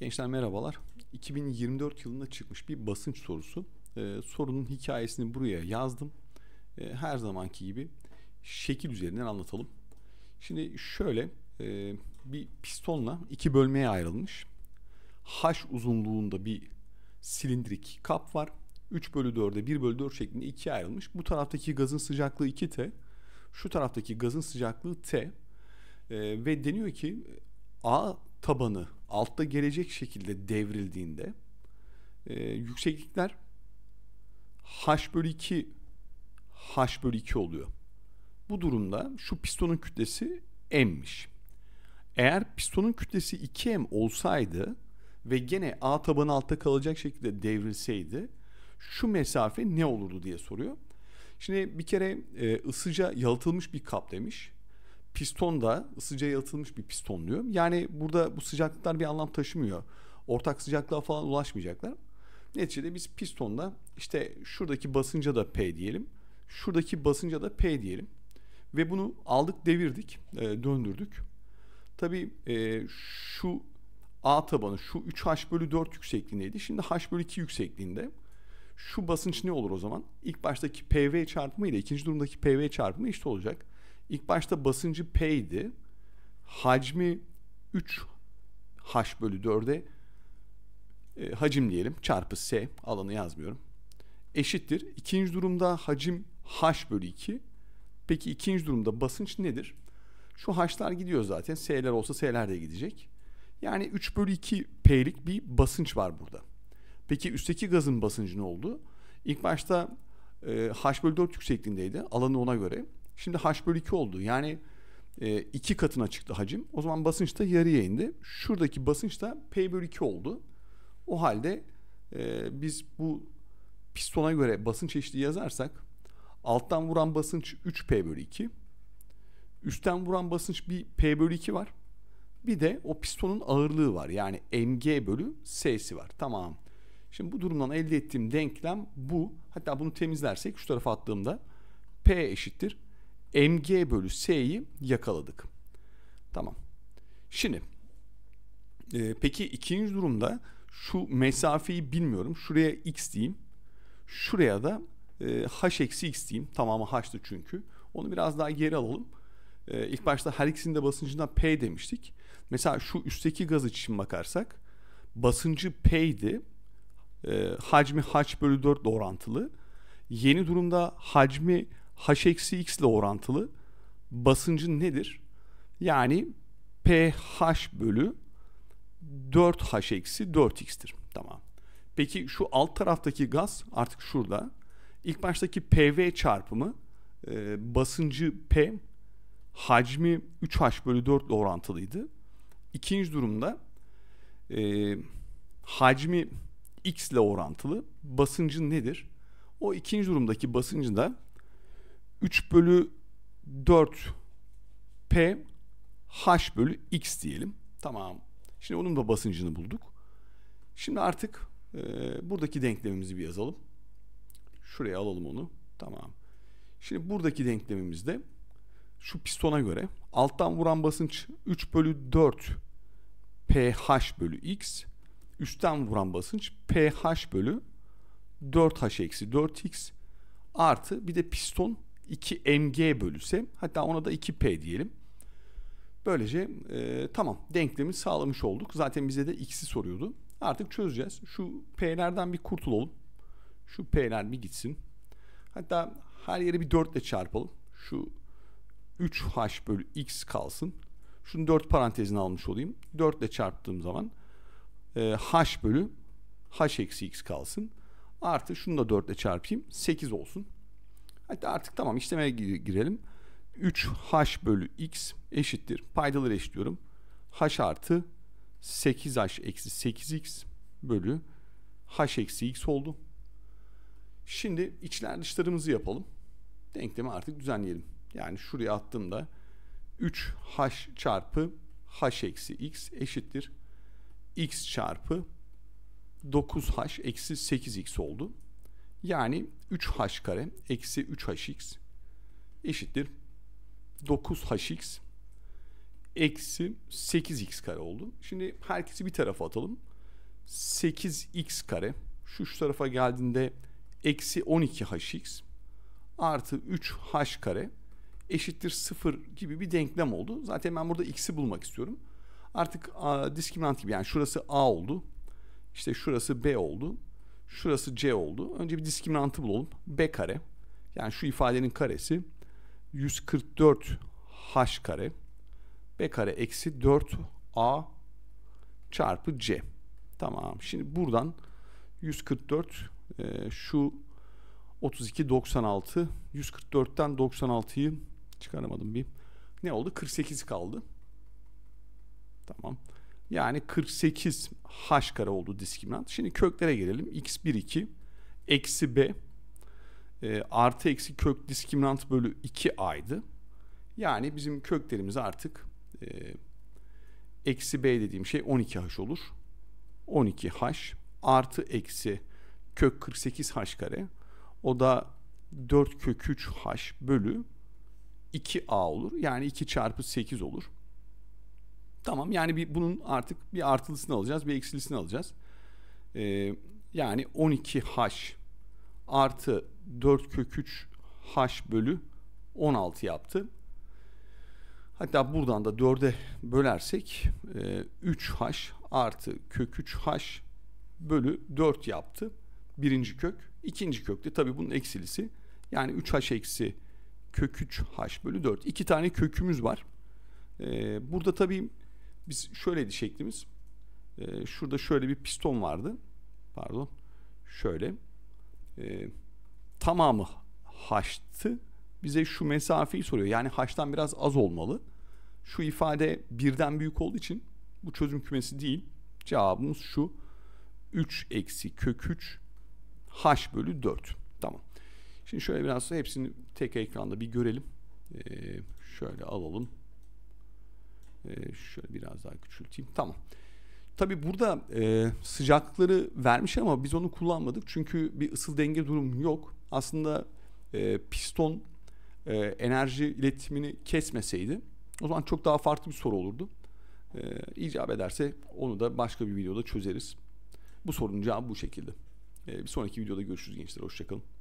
Gençler merhabalar. 2024 yılında çıkmış bir basınç sorusu. Ee, sorunun hikayesini buraya yazdım. Ee, her zamanki gibi şekil üzerinden anlatalım. Şimdi şöyle e, bir pistonla iki bölmeye ayrılmış. H uzunluğunda bir silindirik kap var. 3 bölü 4'e 1 bölü 4 şeklinde ikiye ayrılmış. Bu taraftaki gazın sıcaklığı 2T. Şu taraftaki gazın sıcaklığı T. Ee, ve deniyor ki A tabanı altta gelecek şekilde devrildiğinde e, yükseklikler h bölü 2 h bölü 2 oluyor. Bu durumda şu pistonun kütlesi m'miş. Eğer pistonun kütlesi 2m olsaydı ve gene a tabanı altta kalacak şekilde devrilseydi şu mesafe ne olurdu diye soruyor. Şimdi bir kere e, ısıca yalıtılmış bir kap demiş piston da ısıca yalıtılmış bir piston diyor. Yani burada bu sıcaklıklar bir anlam taşımıyor. Ortak sıcaklığa falan ulaşmayacaklar. Neticede biz pistonda işte şuradaki basınca da P diyelim. Şuradaki basınca da P diyelim. Ve bunu aldık devirdik, e, döndürdük. Tabii e, şu A tabanı şu 3H bölü 4 yüksekliğindeydi. Şimdi H bölü 2 yüksekliğinde. Şu basınç ne olur o zaman? İlk baştaki PV çarpımı ile ikinci durumdaki PV çarpımı işte olacak. İlk başta basıncı P'ydi. Hacmi 3 H bölü 4'e e, hacim diyelim çarpı S alanı yazmıyorum. Eşittir. İkinci durumda hacim H bölü 2. Peki ikinci durumda basınç nedir? Şu H'lar gidiyor zaten. S'ler olsa S'ler de gidecek. Yani 3 bölü 2 P'lik bir basınç var burada. Peki üstteki gazın basıncı ne oldu? İlk başta e, H bölü 4 yüksekliğindeydi. Alanı ona göre. Şimdi H bölü 2 oldu. Yani e, iki katına çıktı hacim. O zaman basınç da yarıya indi. Şuradaki basınç da P bölü 2 oldu. O halde e, biz bu pistona göre basınç eşitliği yazarsak alttan vuran basınç 3P bölü 2. Üstten vuran basınç bir P bölü 2 var. Bir de o pistonun ağırlığı var. Yani mg bölü s'si var. Tamam. Şimdi bu durumdan elde ettiğim denklem bu. Hatta bunu temizlersek şu tarafa attığımda P eşittir mg bölü s'yi yakaladık. Tamam. Şimdi e, peki ikinci durumda şu mesafeyi bilmiyorum. Şuraya x diyeyim. Şuraya da e, h eksi x diyeyim. Tamamı h'tı çünkü. Onu biraz daha geri alalım. E, ilk başta her ikisinin de basıncından p demiştik. Mesela şu üstteki gaz için bakarsak basıncı p'ydi. E, hacmi h bölü 4 orantılı. Yeni durumda hacmi h-x ile orantılı basıncın nedir? Yani pH bölü 4h eksi 4x'tir. Tamam. Peki şu alt taraftaki gaz artık şurada. İlk baştaki PV çarpımı e, basıncı P hacmi 3h bölü 4 ile orantılıydı. İkinci durumda e, hacmi x ile orantılı basıncın nedir? O ikinci durumdaki basıncı da 3 bölü 4 P H bölü X diyelim. Tamam. Şimdi onun da basıncını bulduk. Şimdi artık e, buradaki denklemimizi bir yazalım. Şuraya alalım onu. Tamam. Şimdi buradaki denklemimizde şu pistona göre alttan vuran basınç 3 bölü 4 pH bölü X. Üstten vuran basınç pH bölü 4H eksi 4X artı bir de piston 2 mg bölüse hatta ona da 2p diyelim. Böylece e, tamam denklemi sağlamış olduk. Zaten bize de x'i soruyordu. Artık çözeceğiz. Şu p'lerden bir kurtulalım. Şu p'ler bir gitsin. Hatta her yeri bir 4 ile çarpalım. Şu 3h bölü x kalsın. Şunu 4 parantezine almış olayım. 4 ile çarptığım zaman e, h bölü h eksi x kalsın. Artı şunu da 4 ile çarpayım. 8 olsun. Hadi artık tamam işlemeye girelim. 3h bölü x eşittir. Paydaları eşitliyorum. h artı 8h eksi 8x bölü h eksi x oldu. Şimdi içler dışlarımızı yapalım. Denklemi artık düzenleyelim. Yani şuraya attığımda 3h çarpı h eksi x eşittir. x çarpı 9h eksi 8x oldu. Yani 3h kare eksi 3hx eşittir 9hx eksi 8x kare oldu. Şimdi herkesi bir tarafa atalım. 8x kare şu şu tarafa geldiğinde eksi 12hx artı 3h kare eşittir 0 gibi bir denklem oldu. Zaten ben burada x'i bulmak istiyorum. Artık a, diskriminant gibi yani şurası a oldu. İşte şurası b oldu. Şurası C oldu. Önce bir diskriminantı bulalım. B kare. Yani şu ifadenin karesi 144 H kare. B kare eksi 4 A çarpı C. Tamam. Şimdi buradan 144 e, şu 32 96 144'ten 96'yı çıkaramadım bir. Ne oldu? 48 kaldı. Tamam. Yani 48 h kare oldu diskriminant. Şimdi köklere gelelim. x1 2 eksi b e, artı eksi kök diskriminant bölü 2 a'ydı. Yani bizim köklerimiz artık e, eksi b dediğim şey 12 h olur. 12 h artı eksi kök 48 h kare. O da 4 kök 3 h bölü 2a olur. Yani 2 çarpı 8 olur. Tamam yani bir, bunun artık bir artılısını alacağız bir eksilisini alacağız. Ee, yani 12H artı 4 kök 3 H bölü 16 yaptı. Hatta buradan da 4'e bölersek e, 3H artı kök 3H bölü 4 yaptı. Birinci kök. ikinci kök kökte tabii bunun eksilisi. Yani 3H eksi kök 3H bölü 4. İki tane kökümüz var. Ee, burada tabii biz şöyleydi şeklimiz. E, şurada şöyle bir piston vardı. Pardon. Şöyle. E, tamamı haçtı. Bize şu mesafeyi soruyor. Yani haçtan biraz az olmalı. Şu ifade birden büyük olduğu için bu çözüm kümesi değil. Cevabımız şu. 3 eksi kök 3 h bölü 4. Tamam. Şimdi şöyle biraz hepsini tek ekranda bir görelim. Ee, şöyle alalım. E, şöyle biraz daha küçülteyim. Tamam. Tabi burada e, sıcaklıkları vermiş ama biz onu kullanmadık. Çünkü bir ısı denge durumu yok. Aslında e, piston e, enerji iletimini kesmeseydi o zaman çok daha farklı bir soru olurdu. E, icap ederse onu da başka bir videoda çözeriz. Bu sorunun cevabı bu şekilde. E, bir sonraki videoda görüşürüz gençler. Hoşçakalın.